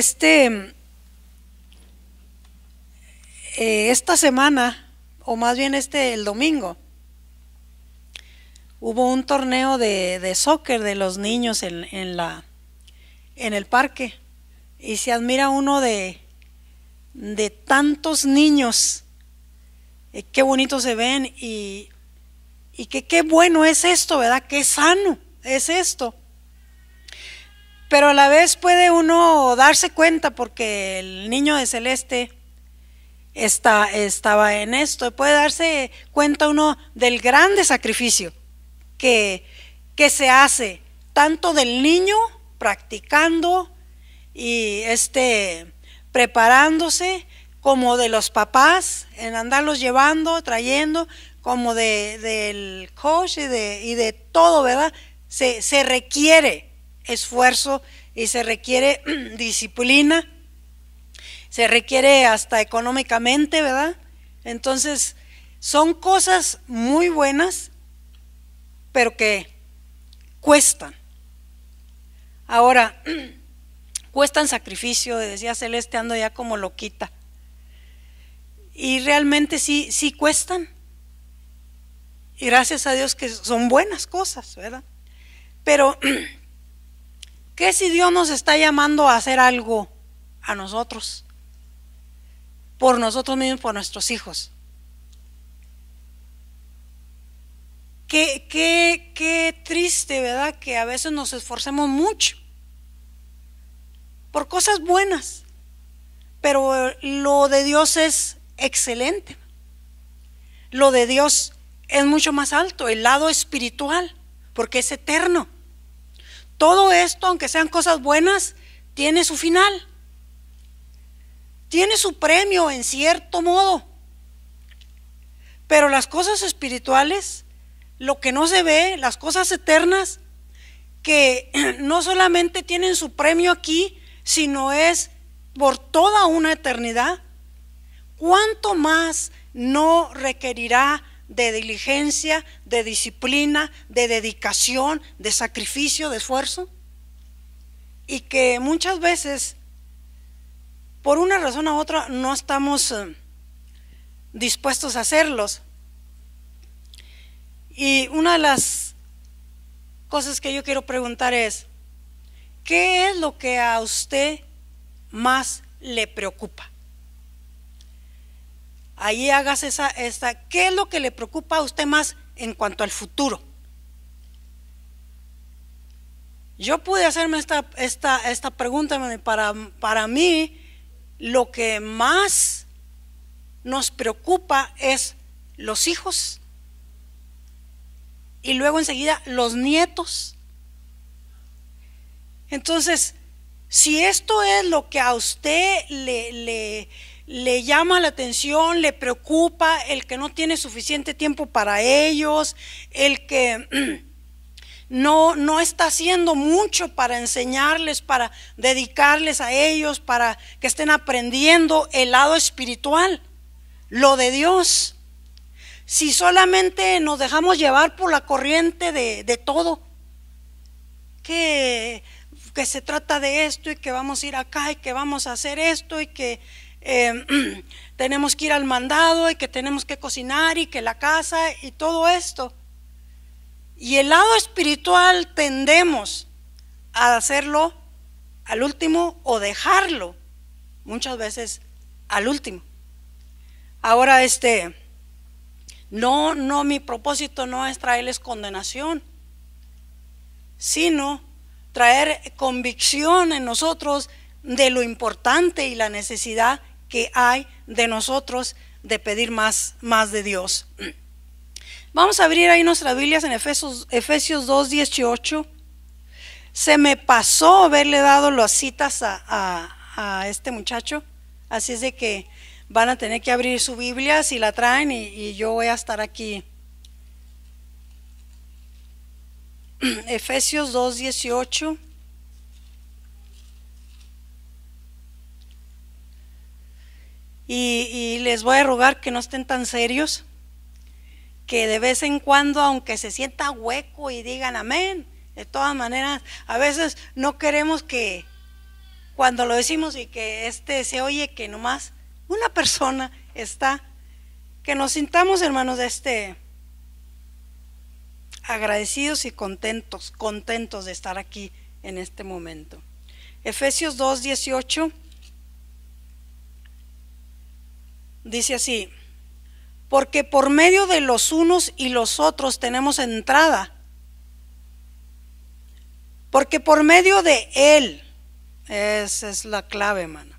Este, eh, esta semana, o más bien este, el domingo, hubo un torneo de, de soccer de los niños en, la, en el parque. Y se admira uno de, de tantos niños. Eh, qué bonito se ven y, y qué bueno es esto, ¿verdad? Qué sano es esto pero a la vez puede uno darse cuenta porque el niño de celeste está, estaba en esto, puede darse cuenta uno del grande sacrificio que, que se hace, tanto del niño practicando y este preparándose, como de los papás, en andarlos llevando, trayendo, como de, del coach y de, todo, ¿verdad? se requiere esfuerzo y se requiere disciplina, se requiere hasta económicamente, ¿verdad? Entonces, son cosas muy buenas, pero que cuestan. Ahora, cuestan sacrificio, decía Celeste, ando ya como loquita. Y realmente sí, sí cuestan. Y gracias a Dios que son buenas cosas, ¿verdad? Pero ¿Qué si Dios nos está llamando a hacer algo a nosotros? Por nosotros mismos, por nuestros hijos. Qué, qué, qué triste, ¿verdad? Que a veces nos esforcemos mucho por cosas buenas, pero lo de Dios es excelente. Lo de Dios es mucho más alto, el lado espiritual, porque es eterno todo esto, aunque sean cosas buenas, tiene su final. Tiene su premio en cierto modo. Pero las cosas espirituales, lo que no se ve, las cosas eternas, que no solamente tienen su premio aquí, sino es por toda una eternidad, ¿cuánto más no requerirá de diligencia, de disciplina, de dedicación, de sacrificio, de esfuerzo. Y que muchas veces, por una razón u otra, no estamos eh, dispuestos a hacerlos. Y una de las cosas que yo quiero preguntar es, ¿qué es lo que a usted más le preocupa? ahí hagas esa, esta, ¿qué es lo que le preocupa a usted más en cuanto al futuro? Yo pude hacerme esta, esta, esta pregunta, para, para mí lo que más nos preocupa es los hijos y luego enseguida los nietos. Entonces, si esto es lo que a usted le, le le llama la atención, le preocupa el que no tiene suficiente tiempo para ellos, el que no, no está haciendo mucho para enseñarles, para dedicarles a ellos, para que estén aprendiendo el lado espiritual, lo de Dios. Si solamente nos dejamos llevar por la corriente de, de todo, que, que se trata de esto y que vamos a ir acá y que vamos a hacer esto y que Em, tenemos que ir al mandado y que tenemos que cocinar y que la casa y todo esto. Y el lado espiritual tendemos a hacerlo al último o dejarlo muchas veces al último. Ahora este no no mi propósito no es traerles condenación, sino traer convicción en nosotros de lo importante y la necesidad que hay de nosotros de pedir más, más de Dios. Vamos a abrir ahí nuestras Biblias en Efesios, 2.18 Se me pasó haberle dado las citas a, este muchacho, así es de que van a tener que abrir su Biblia si la traen y, yo voy a estar aquí. Efesios 2:18. y, les voy a rogar que no estén tan serios, que de vez en cuando, aunque se sienta hueco y digan amén, de todas maneras, a veces no queremos que cuando lo decimos y que este se oye que nomás una persona está, que nos sintamos hermanos de este agradecidos y contentos, contentos de estar aquí en este momento. Efesios 2, 18 Dice así, porque por medio de los unos y los otros tenemos entrada. Porque por medio de Él, esa es la clave, hermano.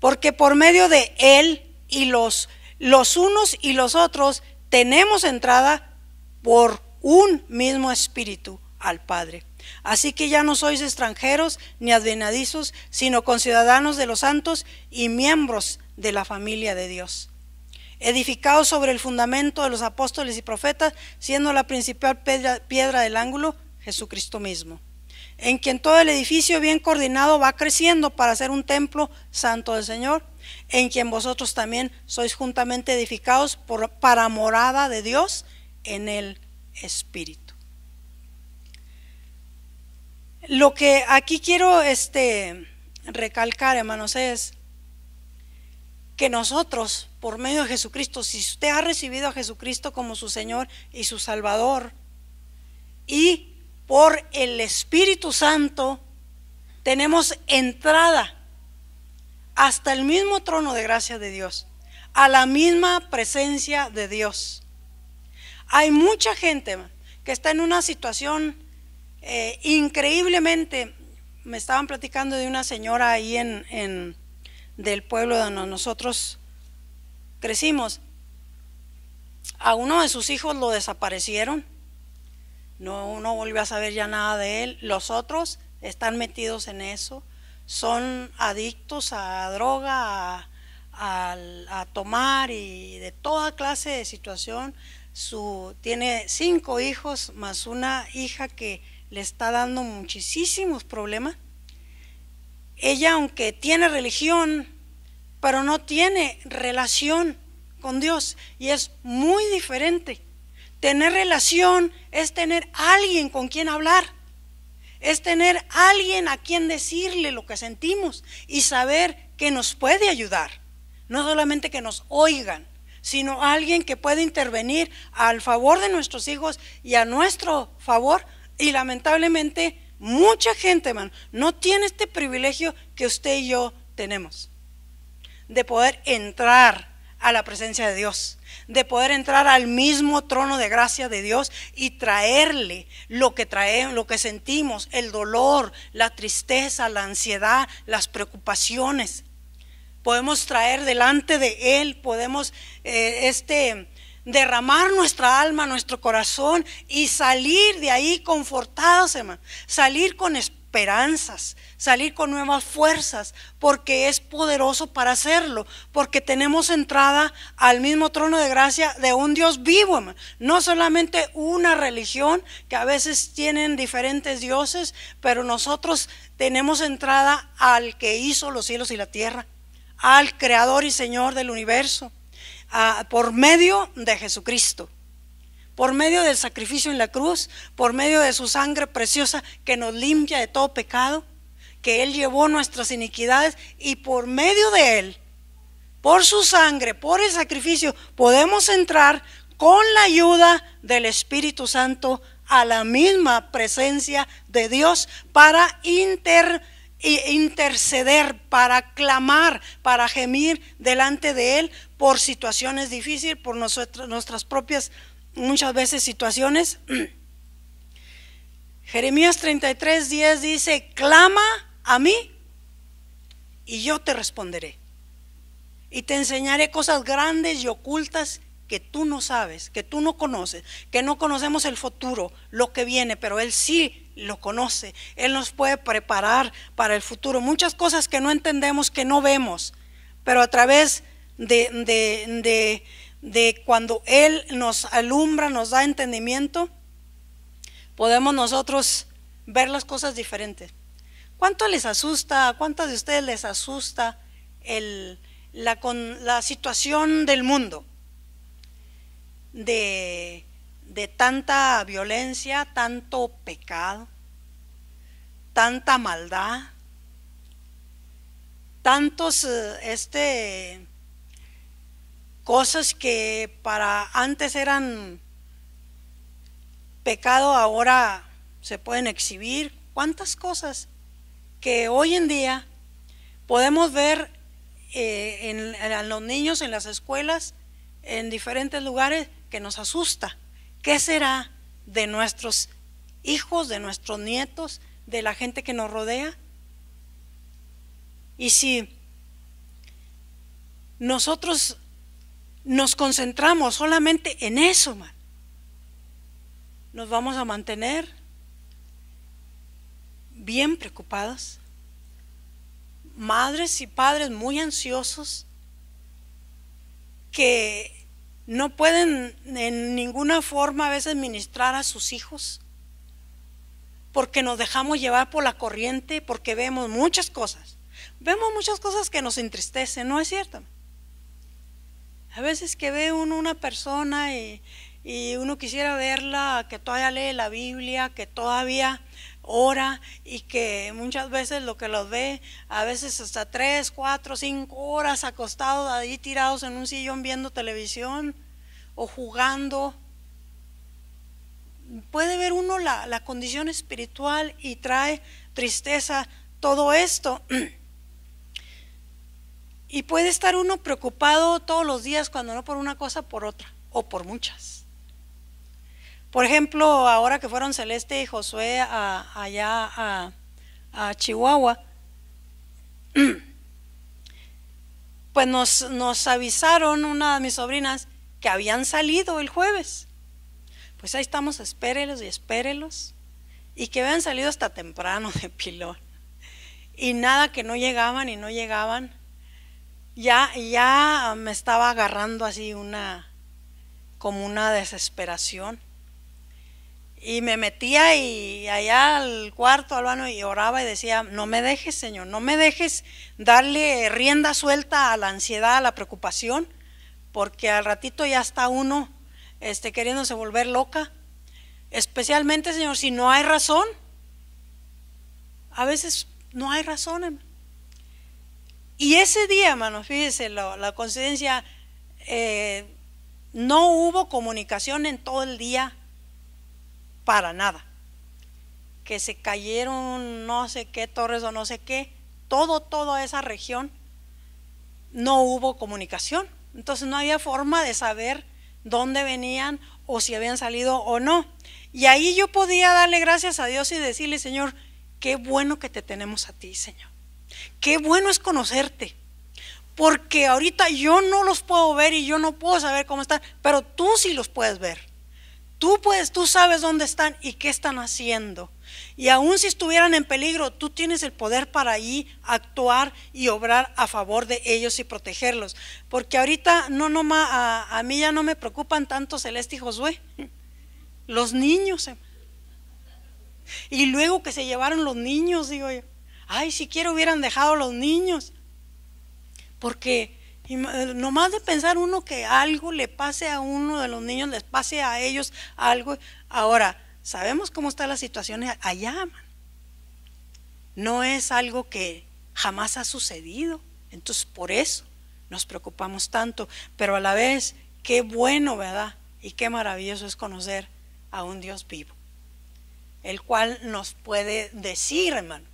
Porque por medio de Él y los, los unos y los otros tenemos entrada por un mismo espíritu al Padre. Así que ya no sois extranjeros ni advenadizos, sino conciudadanos de los santos y miembros de la familia de Dios. Edificado sobre el fundamento de los apóstoles y profetas, siendo la principal piedra, del ángulo Jesucristo mismo, en quien todo el edificio bien coordinado va creciendo para ser un templo santo del Señor, en quien vosotros también sois juntamente edificados por, para morada de Dios en el Espíritu. Lo que aquí quiero este, recalcar, hermanos, es que nosotros, por medio de Jesucristo, si usted ha recibido a Jesucristo como su Señor y su Salvador, y por el Espíritu Santo, tenemos entrada hasta el mismo trono de gracia de Dios, a la misma presencia de Dios. Hay mucha gente que está en una situación eh, increíblemente, me estaban platicando de una señora ahí en del pueblo donde nosotros crecimos. A uno de sus hijos lo desaparecieron. No, uno volvió a saber ya nada de él. Los otros están metidos en eso. Son adictos a droga, a, tomar y de toda clase de situación. Su, tiene cinco hijos más una hija que le está dando muchísimos problemas. Ella, aunque tiene religión, pero no tiene relación con Dios y es muy diferente. Tener relación es tener alguien con quien hablar, es tener alguien a quien decirle lo que sentimos y saber que nos puede ayudar, no solamente que nos oigan sino alguien que puede intervenir al favor de nuestros hijos y a nuestro favor. Y lamentablemente mucha gente, hermano no tiene este privilegio que usted y yo tenemos de poder entrar a la presencia de Dios, de poder entrar al mismo trono de gracia de Dios y traerle lo que traemos, lo que sentimos, el dolor, la tristeza, la ansiedad, las preocupaciones. Podemos traer delante de Él, podemos eh, este, derramar nuestra alma, nuestro corazón y salir de ahí confortados, hermano, salir con esperanza esperanzas, salir con nuevas fuerzas, porque es poderoso para hacerlo, porque tenemos entrada al mismo trono de gracia de un Dios vivo, no solamente una religión que a veces tienen diferentes dioses, pero nosotros tenemos entrada al que hizo los cielos y la tierra, al creador y señor del universo, ah, por medio de Jesucristo por medio del sacrificio en la cruz, por medio de su sangre preciosa que nos limpia de todo pecado, que Él llevó nuestras iniquidades y por medio de Él, por su sangre, por el sacrificio, podemos entrar con la ayuda del Espíritu Santo a la misma presencia de Dios para interceder, para clamar, para gemir delante de Él por situaciones difíciles, por nuestras propias muchas veces situaciones. Jeremías 33, 10 dice, clama a mí y yo te responderé. Y te enseñaré cosas grandes y ocultas que tú no sabes, que tú no conoces, que no conocemos el futuro, lo que viene, pero Él sí lo conoce. Él nos puede preparar para el futuro. Muchas cosas que no entendemos, que no vemos, pero a través de, de, de de cuando Él nos alumbra, nos da entendimiento, podemos nosotros ver las cosas diferentes. ¿Cuánto les asusta, cuántas de ustedes les asusta el, la, situación del mundo? De, de tanta violencia, tanto pecado, tanta maldad, tantos, eh, este, cosas que para antes eran pecado, ahora se pueden exhibir. ¿Cuántas cosas que hoy en día podemos ver eh, en, en, los niños, en las escuelas, en diferentes lugares que nos asusta? ¿Qué será de nuestros hijos, de nuestros nietos, de la gente que nos rodea? Y si nosotros nos concentramos solamente en eso, man, nos vamos a mantener bien preocupados madres y padres muy ansiosos que no pueden en ninguna forma a veces ministrar a sus hijos porque nos dejamos llevar por la corriente, porque vemos muchas cosas. Vemos muchas cosas que nos entristecen, ¿no es cierto? A veces que ve uno una persona y, uno quisiera verla, que todavía lee la Biblia, que todavía ora y que muchas veces lo que los ve, a veces hasta tres, cuatro, cinco horas acostados ahí tirados en un sillón viendo televisión o jugando. Puede ver uno la condición espiritual y trae tristeza todo esto. Y puede estar uno preocupado todos los días, cuando no por una cosa, por otra, o por muchas. Por ejemplo, ahora que fueron Celeste y Josué allá a, Chihuahua, pues nos, nos avisaron una de mis sobrinas que habían salido el jueves. Pues ahí estamos, espérelos y espérelos. Y que habían salido hasta temprano de pilón. Y nada, que no llegaban y no llegaban ya, ya me estaba agarrando así una, como una desesperación. Y me metía y allá al cuarto, al y oraba y decía, no me dejes, Señor, no me dejes darle rienda suelta a la ansiedad, a la preocupación, porque al ratito ya está uno este, queriéndose volver loca. Especialmente, Señor, si no hay razón. A veces no hay razón. Y ese día, hermano, fíjese la, conciencia, coincidencia, eh, no hubo comunicación en todo el día para nada. Que se cayeron no sé qué torres o no sé qué, todo, toda esa región, no hubo comunicación. Entonces no había forma de saber dónde venían o si habían salido o no. Y ahí yo podía darle gracias a Dios y decirle, Señor, qué bueno que te tenemos a ti, Señor. Qué bueno es conocerte. Porque ahorita yo no los puedo ver y yo no puedo saber cómo están, pero tú sí los puedes ver. Tú puedes, tú sabes dónde están y qué están haciendo. Y aun si estuvieran en peligro, tú tienes el poder para ahí actuar y obrar a favor de ellos y protegerlos. Porque ahorita no no a, a mí ya no me preocupan tanto Celeste y Josué, los niños. Y luego que se llevaron los niños, digo yo. Ay, siquiera hubieran dejado los niños. Porque eh, nomás de pensar uno que algo le pase a uno de los niños, les pase a ellos algo. Ahora, sabemos cómo están las situación allá. No es algo que jamás ha sucedido. Entonces, por eso nos preocupamos tanto. Pero a la vez, qué bueno, ¿verdad? Y qué maravilloso es conocer a un Dios vivo, el cual nos puede decir, hermano,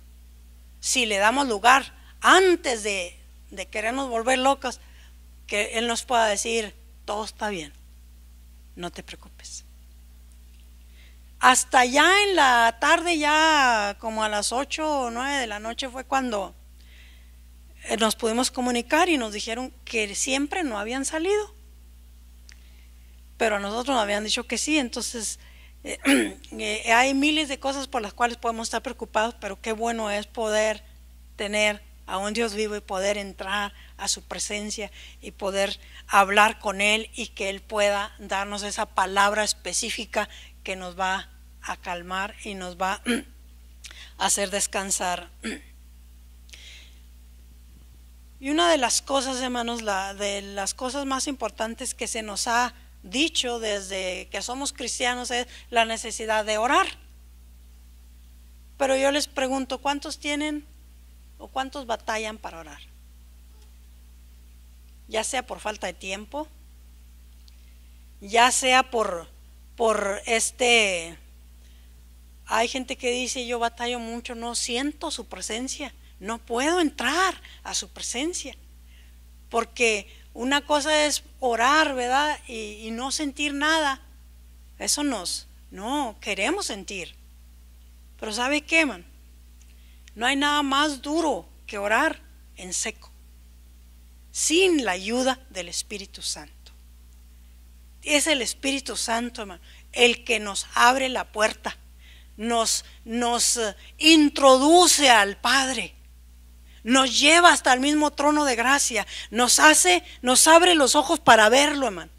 si le damos lugar antes de, de querernos volver locos, que Él nos pueda decir, todo está bien, no te preocupes. Hasta ya en la tarde, ya como a las 8 o 9 de la noche fue cuando eh, nos pudimos comunicar y nos dijeron que siempre no habían salido. Pero a nosotros nos habían dicho que sí, entonces eh, eh, hay miles de cosas por las cuales podemos estar preocupados, pero qué bueno es poder tener a un Dios vivo y poder entrar a su presencia y poder hablar con Él y que Él pueda darnos esa palabra específica que nos va a calmar y nos va a hacer descansar. Y una de las cosas, hermanos, la, de las cosas más importantes que se nos ha dicho desde que somos cristianos es la necesidad de orar. Pero yo les pregunto, ¿cuántos tienen o cuántos batallan para orar? Ya sea por falta de tiempo, ya sea por, por este... Hay gente que dice, yo batallo mucho, no siento su presencia, no puedo entrar a su presencia, porque una cosa es orar, ¿verdad? Y, no sentir nada. Eso nos, no, queremos sentir. Pero ¿sabe qué, man? No hay nada más duro que orar en seco, sin la ayuda del Espíritu Santo. Es el Espíritu Santo, hermano, el que nos abre la puerta, nos, nos eh, introduce al Padre nos lleva hasta el mismo trono de gracia, nos hace, nos abre los ojos para verlo, hermano,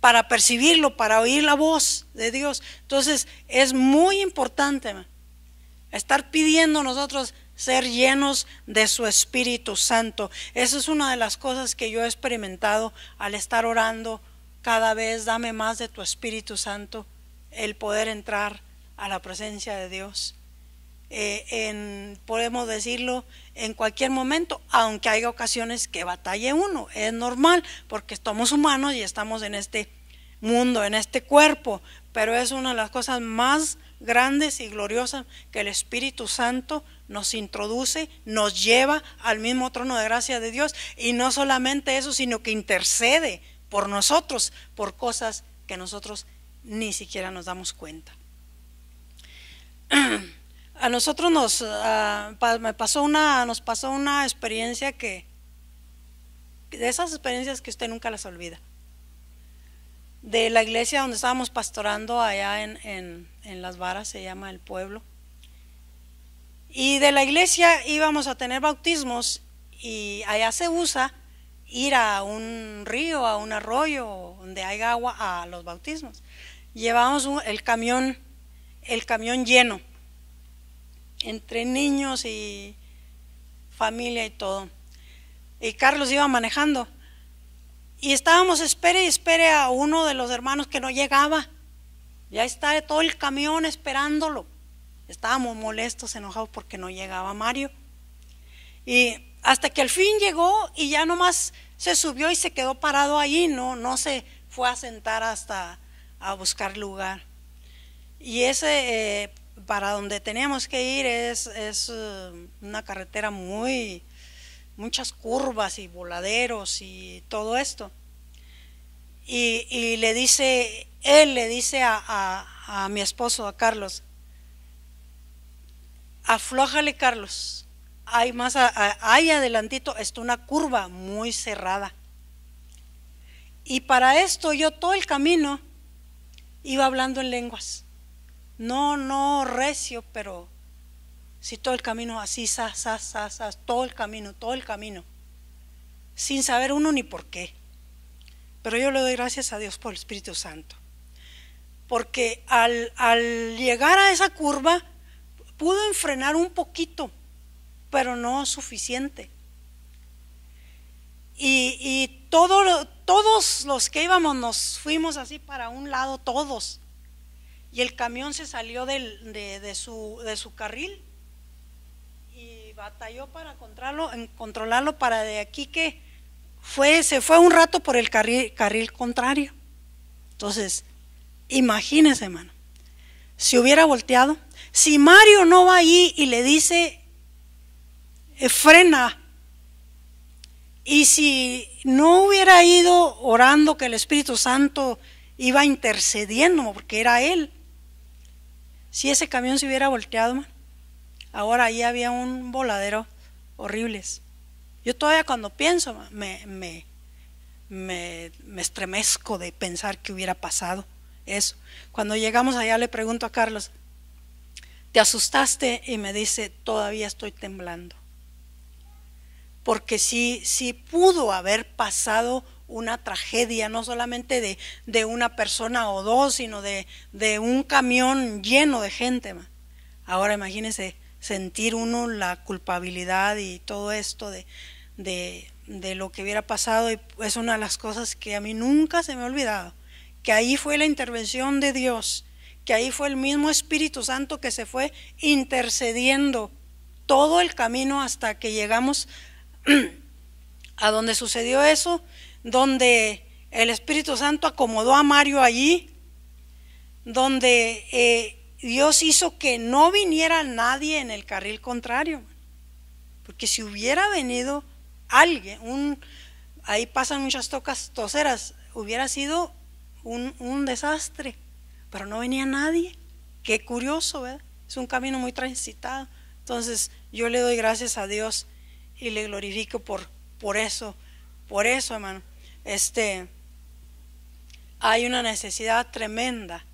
para percibirlo, para oír la voz de Dios. Entonces es muy importante, hermano, estar pidiendo nosotros ser llenos de su Espíritu Santo. Esa es una de las cosas que yo he experimentado al estar orando cada vez, dame más de tu Espíritu Santo, el poder entrar a la presencia de Dios. Eh, en, podemos decirlo, en cualquier momento, aunque haya ocasiones que batalle uno. Es normal porque somos humanos y estamos en este mundo, en este cuerpo, pero es una de las cosas más grandes y gloriosas que el Espíritu Santo nos introduce, nos lleva al mismo trono de gracia de Dios y no solamente eso, sino que intercede por nosotros, por cosas que nosotros ni siquiera nos damos cuenta. a nosotros nos, ah, me pasó una, nos pasó una experiencia que, de esas experiencias que usted nunca las olvida, de la iglesia donde estábamos pastorando allá en, Las Varas, se llama el pueblo, y de la iglesia íbamos a tener bautismos y allá se usa ir a un río, a un arroyo donde haya agua a los bautismos. Llevamos el camión, el camión lleno entre niños y familia y todo. Y Carlos iba manejando. Y estábamos espere y espere a uno de los hermanos que no llegaba. Ya está todo el camión esperándolo. Estábamos molestos, enojados porque no llegaba Mario. Y hasta que al fin llegó y ya nomás se subió y se quedó parado ahí, no, no se fue a sentar hasta a buscar lugar. Y ese eh, para donde teníamos que ir es, eh, una carretera muy, muchas curvas y voladeros y todo esto. Y, le dice, él le dice a, mi esposo, a Carlos, aflójale Carlos, hay más, hay adelantito, está una curva muy cerrada. Y para esto yo todo el camino iba hablando en lenguas. No, no recio, pero si todo el camino así, sas, sas, sas, sa, todo el camino, todo el camino, sin saber uno ni por qué. Pero yo le doy gracias a Dios por el Espíritu Santo. Porque al, llegar a esa curva, pudo enfrenar un poquito, pero no suficiente. Y, y todo, todos los que íbamos nos fuimos así para un lado, todos y el camión se salió de, su, carril y batalló para controlarlo, para de aquí que fue, se fue un rato por el carril, contrario. Entonces, imagínese hermano, si hubiera volteado, si Mario no va ahí y le dice, eh, frena, y si no hubiera ido orando que el Espíritu Santo iba intercediendo, porque era él, si ese camión se hubiera volteado, ahora ahí había un voladero horribles. Yo todavía cuando pienso, me, me, me, me estremezco de pensar que hubiera pasado eso. Cuando llegamos allá le pregunto a Carlos, ¿te asustaste? Y me dice, todavía estoy temblando. Porque si sí pudo haber pasado una tragedia, no solamente de, de una persona o dos, sino de, de un camión lleno de gente. Ahora imagínense sentir uno la culpabilidad y todo esto de, de, de lo que hubiera pasado y es una de las cosas que a mí nunca se me ha olvidado, que ahí fue la intervención de Dios, que ahí fue el mismo Espíritu Santo que se fue intercediendo todo el camino hasta que llegamos a donde sucedió eso donde el Espíritu Santo acomodó a Mario allí, donde eh, Dios hizo que no viniera nadie en el carril contrario. Porque si hubiera venido alguien, un, ahí pasan muchas tocas toseras, hubiera sido un, un desastre, pero no venía nadie. Qué curioso, ¿verdad? Es un camino muy transitado. Entonces yo le doy gracias a Dios y le glorifico por, por eso. Por eso, hermano, este, hay una necesidad tremenda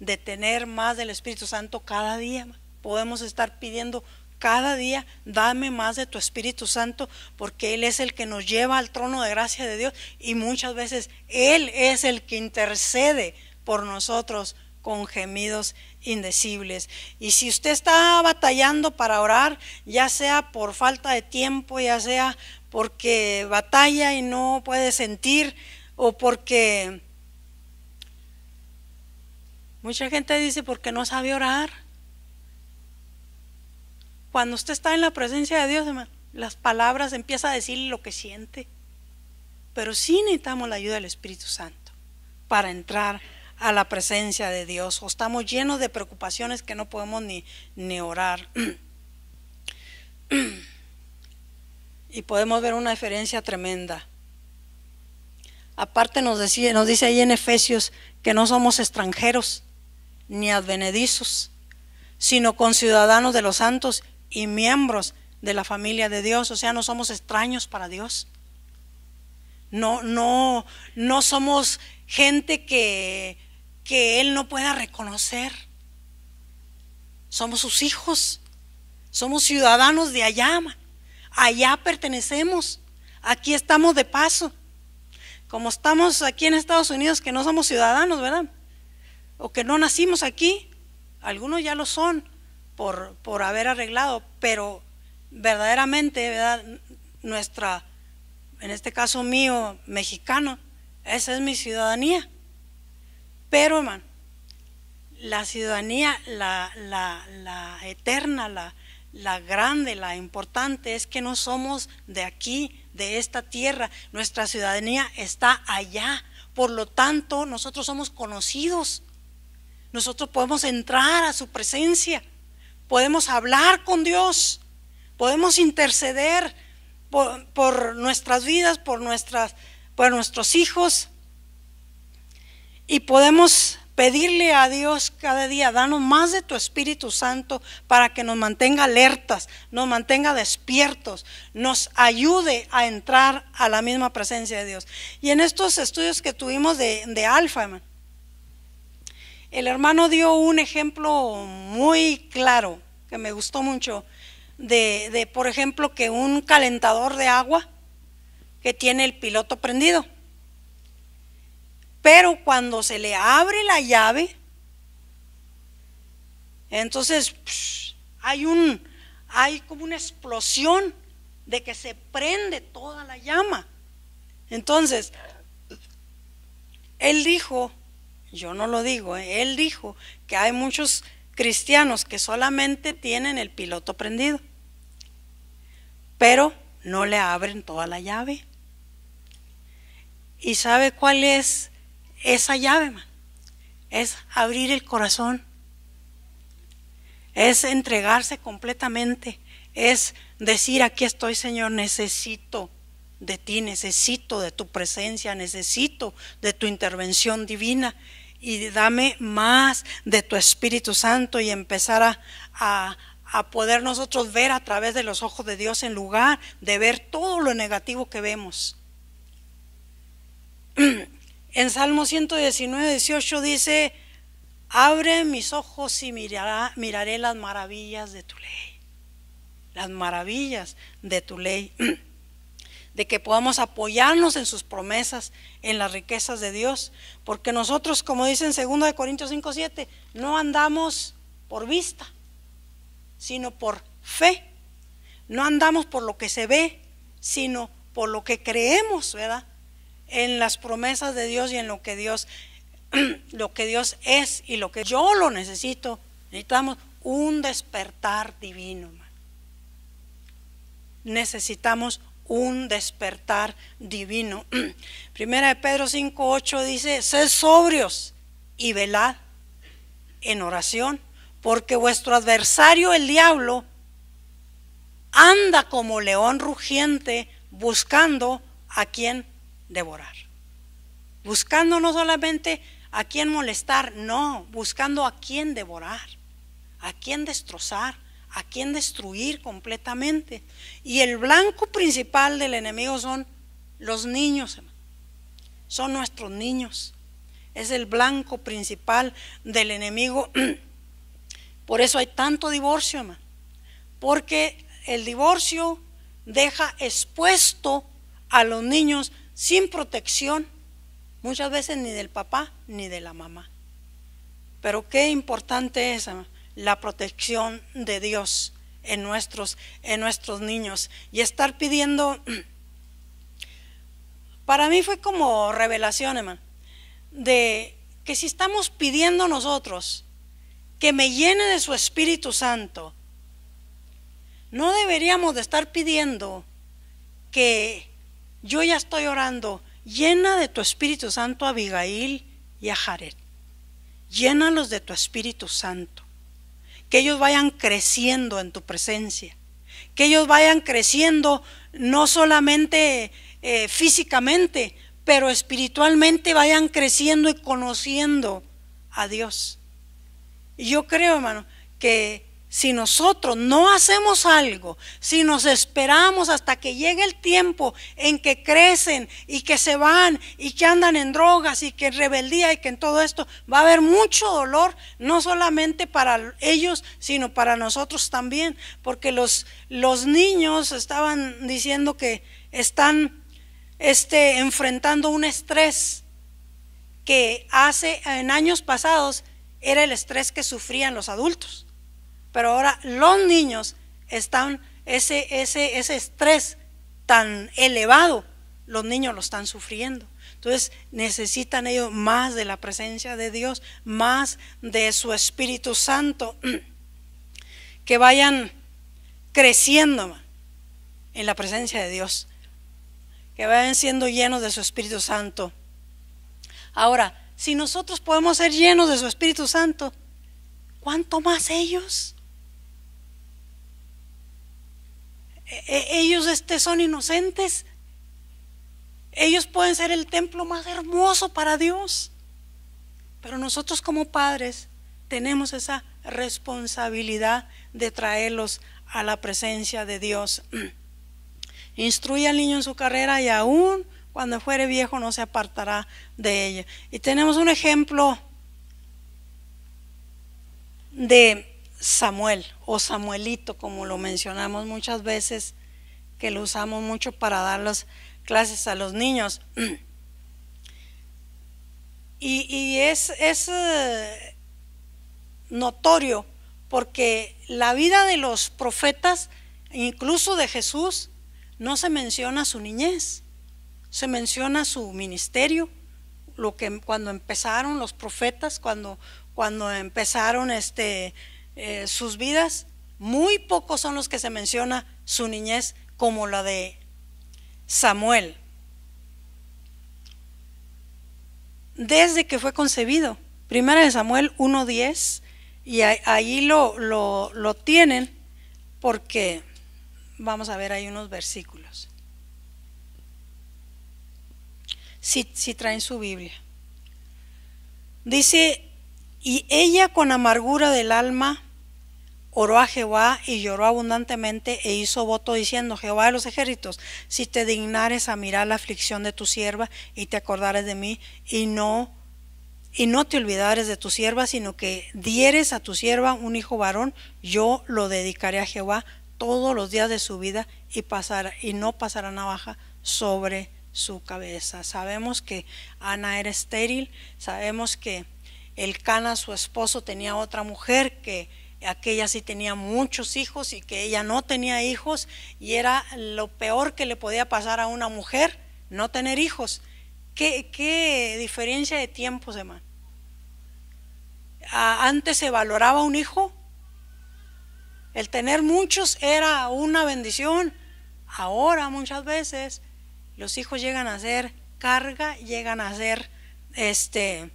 de tener más del Espíritu Santo cada día. Podemos estar pidiendo cada día, dame más de tu Espíritu Santo, porque Él es el que nos lleva al trono de gracia de Dios y muchas veces Él es el que intercede por nosotros con gemidos indecibles. Y si usted está batallando para orar, ya sea por falta de tiempo, ya sea porque batalla y no puede sentir o porque mucha gente dice porque no sabe orar. Cuando usted está en la presencia de Dios, las palabras empieza a decir lo que siente. Pero sí necesitamos la ayuda del Espíritu Santo para entrar a la presencia de Dios o estamos llenos de preocupaciones que no podemos ni, ni orar. y podemos ver una diferencia tremenda. Aparte nos, nos dice ahí en Efesios que no somos extranjeros ni advenedizos, sino conciudadanos de los santos y miembros de la familia de Dios, o sea, no somos extraños para Dios. No, no, no somos gente que, que Él no pueda reconocer. Somos sus hijos, somos ciudadanos de allá, allá pertenecemos, aquí estamos de paso. Como estamos aquí en Estados Unidos, que no somos ciudadanos, ¿verdad? O que no nacimos aquí, algunos ya lo son por, por haber arreglado, pero verdaderamente, ¿verdad? Nuestra, en este caso mío, mexicano, esa es mi ciudadanía. Pero, hermano, la ciudadanía, la, la, la eterna, la, la grande, la importante es que no somos de aquí, de esta tierra. Nuestra ciudadanía está allá. Por lo tanto, nosotros somos conocidos. Nosotros podemos entrar a su presencia. Podemos hablar con Dios. Podemos interceder por, nuestras vidas, por, por nuestros hijos. Y podemos pedirle a Dios cada día, danos más de tu Espíritu Santo para que nos mantenga alertas, nos mantenga despiertos, nos ayude a entrar a la misma presencia de Dios. Y en estos estudios que tuvimos de, de Alfa, el hermano dio un ejemplo muy claro que me gustó mucho, de por ejemplo que un calentador de agua que tiene el piloto prendido pero cuando se le abre la llave, entonces hay un hay como una explosión de que se prende toda la llama. Entonces, él dijo, yo no lo digo, eh, él dijo que hay muchos cristianos que solamente tienen el piloto prendido, pero no le abren toda la llave. ¿Y sabe cuál es esa llave, Es abrir el corazón. Es entregarse completamente. Es decir, aquí estoy, Señor, necesito de ti, necesito de tu presencia, necesito de tu intervención divina y dame más de tu Espíritu Santo y empezar a, a, a, poder nosotros ver a través de los ojos de Dios en lugar de ver todo lo negativo que vemos. En Salmo 119, 18 dice, abre mis ojos y miraré las maravillas de tu ley. Las maravillas de tu ley. de que podamos apoyarnos en sus promesas, en las riquezas de Dios, porque nosotros, como dice en 2 Corintios 5, 7, no andamos por vista, sino por fe. No andamos por lo que se ve, sino por lo que creemos, ¿verdad? en las promesas de Dios y en lo que Dios, lo que Dios es y lo que yo lo necesito. Necesitamos un despertar divino. Necesitamos un despertar divino. Primera de Pedro 5.8 dice, sed sobrios y velad en oración, porque vuestro adversario el diablo anda como león rugiente buscando a quien devorar. Buscando no solamente a quién molestar, no, buscando a quién devorar, a quién destrozar, a quién destruir completamente. Y el blanco principal del enemigo son los niños, son nuestros niños. Es el blanco principal del enemigo. Por eso hay tanto divorcio, hermano. Porque el divorcio deja expuesto a los niños sin protección, muchas veces ni del papá ni de la mamá. Pero qué importante es la protección de Dios en nuestros, en nuestros niños y estar pidiendo... Para mí fue como revelación, hermano, de que si estamos pidiendo nosotros que me llene de su Espíritu Santo, no deberíamos de estar pidiendo que yo ya estoy orando, llena de tu Espíritu Santo a Abigail y a Jared. Llénalos de tu Espíritu Santo. Que ellos vayan creciendo en tu presencia. Que ellos vayan creciendo no solamente eh, físicamente, pero espiritualmente vayan creciendo y conociendo a Dios. Y yo creo, hermano, que si nosotros no hacemos algo, si nos esperamos hasta que llegue el tiempo en que crecen y que se van y que andan en drogas y que en rebeldía y que en todo esto, va a haber mucho dolor, no solamente para ellos, sino para nosotros también, porque los, los niños estaban diciendo que están este, enfrentando un estrés que hace en años pasados era el estrés que sufrían los adultos pero ahora los niños están, ese, ese, ese estrés tan elevado, los niños lo están sufriendo. Entonces necesitan ellos más de la presencia de Dios, más de su Espíritu Santo, que vayan creciendo en la presencia de Dios, que vayan siendo llenos de su Espíritu Santo. Ahora, si nosotros podemos ser llenos de su Espíritu Santo, ¿cuánto más ellos? E, ellos este, son inocentes. Ellos pueden ser el templo más hermoso para Dios. Pero nosotros como padres tenemos esa responsabilidad de traerlos a la presencia de Dios. Instruye al niño en su carrera y aún cuando fuere viejo no se apartará de ella. Y tenemos un ejemplo de Samuel o Samuelito, como lo mencionamos muchas veces, que lo usamos mucho para dar las clases a los niños. Y, y es, es eh, notorio porque la vida de los profetas, incluso de Jesús, no se menciona su niñez, se menciona su ministerio, lo que cuando empezaron los profetas, cuando, cuando empezaron este, eh, sus vidas, muy pocos son los que se menciona su niñez como la de Samuel. Desde que fue concebido. Primera de Samuel 1.10 y ahí lo, lo, tienen porque vamos a ver ahí unos versículos. Si, si, traen su Biblia. Dice, y ella con amargura del alma oró a Jehová y lloró abundantemente e hizo voto diciendo, Jehová de los ejércitos, si te dignares a mirar la aflicción de tu sierva y te acordares de mí y no y no te olvidares de tu sierva, sino que dieres a tu sierva un hijo varón, yo lo dedicaré a Jehová todos los días de su vida y pasará y no pasará navaja sobre su cabeza. Sabemos que Ana era estéril, sabemos que el Cana, su esposo, tenía otra mujer que aquella sí tenía muchos hijos y que ella no tenía hijos y era lo peor que le podía pasar a una mujer no tener hijos. ¿Qué, qué diferencia de tiempos, hermano? Ah, antes se valoraba un hijo. El tener muchos era una bendición. Ahora muchas veces los hijos llegan a ser carga, llegan a ser este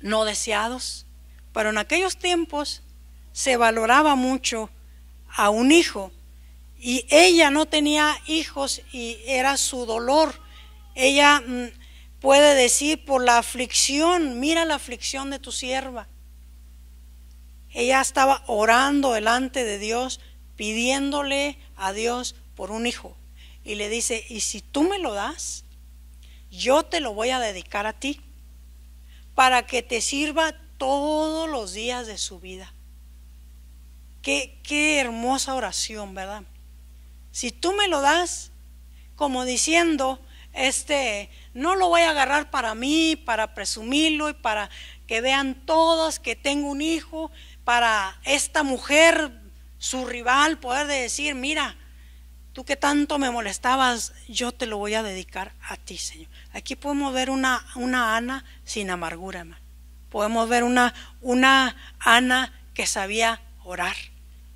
no deseados. Pero en aquellos tiempos se valoraba mucho a un hijo y ella no tenía hijos y era su dolor. Ella mm, puede decir por la aflicción, mira la aflicción de tu sierva. Ella estaba orando delante de Dios, pidiéndole a Dios por un hijo. Y le dice, y si tú me lo das, yo te lo voy a dedicar a ti, para que te sirva todos los días de su vida. Qué, hermosa oración, ¿verdad? Si tú me lo das, como diciendo, este, no lo voy a agarrar para mí, para presumirlo y para que vean todas que tengo un hijo, para esta mujer, su rival, poder decir, mira, tú que tanto me molestabas, yo te lo voy a dedicar a ti, Señor. Aquí podemos ver una, una Ana sin amargura, hermano. podemos ver una, una Ana que sabía orar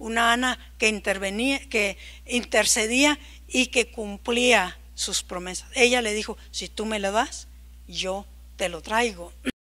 una Ana que intervenía, que intercedía y que cumplía sus promesas. Ella le dijo, si tú me lo das, yo te lo traigo.